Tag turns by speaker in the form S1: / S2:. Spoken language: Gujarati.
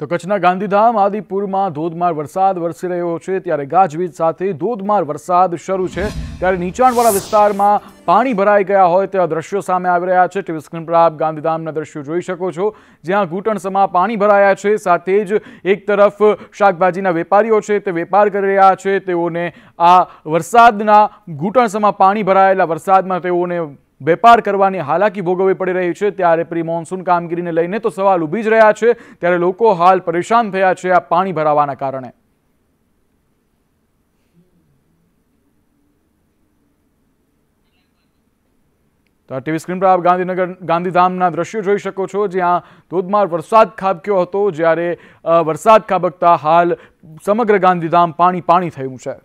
S1: તો કચ્છના ગાંધીધામ આદિપુરમાં ધોધમાર વરસાદ વરસી રહ્યો છે ત્યારે ગાજવીજ સાથે ધોધમાર વરસાદ શરૂ છે ત્યારે નીચાણવાળા વિસ્તારમાં પાણી ભરાઈ ગયા હોય તેવા દ્રશ્યો સામે આવી રહ્યા છે ટીવી સ્ક્રીન પર આપ ગાંધીધામના દ્રશ્યો જોઈ શકો છો જ્યાં ઘૂંટણસમાં પાણી ભરાયા છે સાથે જ એક તરફ શાકભાજીના વેપારીઓ છે તે વેપાર કરી રહ્યા છે તેઓને આ વરસાદના ઘૂંટણસમાં પાણી ભરાયેલા વરસાદમાં તેઓને વેપાર કરવાની હાલાકી ભોગવે પડી રહ્યો છે ત્યારે પ્રી મોનસૂન કામગીરીને લઈને તો સવાલ ઉભી જ રહ્યા છે ત્યારે લોકો હાલ પરેશાન થયા છે આ પાણી ભરાવાના કારણે તો ટીવી સ્ક્રીન પર આપ ગાંધીનગર ગાંધીધામના દ્રશ્યો જોઈ શકો છો જ્યાં ધોધમાર વરસાદ ખાબક્યો હતો જ્યારે વરસાદ ખાબકતા હાલ સમગ્ર ગાંધીધામ પાણી પાણી થઈ ગયું છે